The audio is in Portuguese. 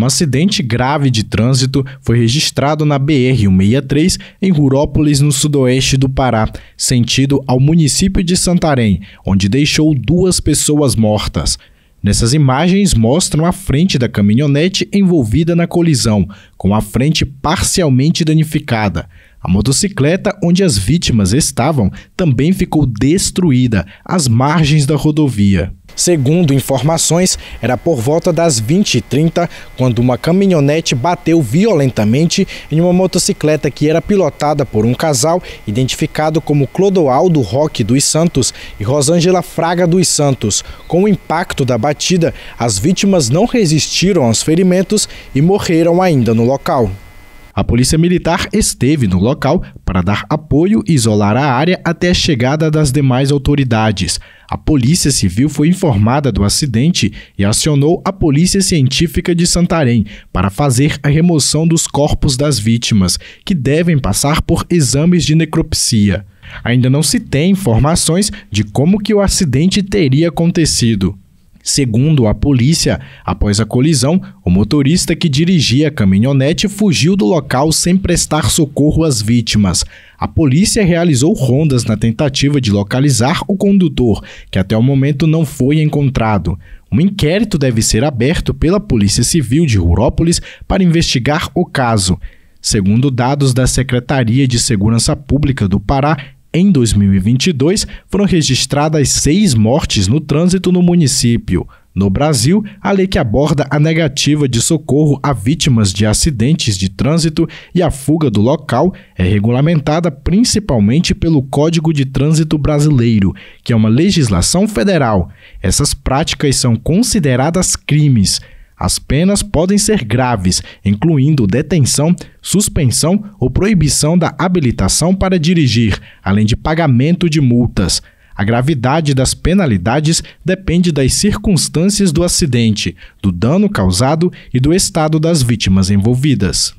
Um acidente grave de trânsito foi registrado na BR-163 em Rurópolis, no sudoeste do Pará, sentido ao município de Santarém, onde deixou duas pessoas mortas. Nessas imagens mostram a frente da caminhonete envolvida na colisão, com a frente parcialmente danificada. A motocicleta onde as vítimas estavam também ficou destruída às margens da rodovia. Segundo informações, era por volta das 20h30 quando uma caminhonete bateu violentamente em uma motocicleta que era pilotada por um casal identificado como Clodoaldo Roque dos Santos e Rosângela Fraga dos Santos. Com o impacto da batida, as vítimas não resistiram aos ferimentos e morreram ainda no local. A polícia militar esteve no local para dar apoio e isolar a área até a chegada das demais autoridades. A Polícia Civil foi informada do acidente e acionou a Polícia Científica de Santarém para fazer a remoção dos corpos das vítimas, que devem passar por exames de necropsia. Ainda não se tem informações de como que o acidente teria acontecido. Segundo a polícia, após a colisão, o motorista que dirigia a caminhonete fugiu do local sem prestar socorro às vítimas. A polícia realizou rondas na tentativa de localizar o condutor, que até o momento não foi encontrado. Um inquérito deve ser aberto pela Polícia Civil de Rurópolis para investigar o caso. Segundo dados da Secretaria de Segurança Pública do Pará, em 2022, foram registradas seis mortes no trânsito no município. No Brasil, a lei que aborda a negativa de socorro a vítimas de acidentes de trânsito e a fuga do local é regulamentada principalmente pelo Código de Trânsito Brasileiro, que é uma legislação federal. Essas práticas são consideradas crimes. As penas podem ser graves, incluindo detenção, suspensão ou proibição da habilitação para dirigir, além de pagamento de multas. A gravidade das penalidades depende das circunstâncias do acidente, do dano causado e do estado das vítimas envolvidas.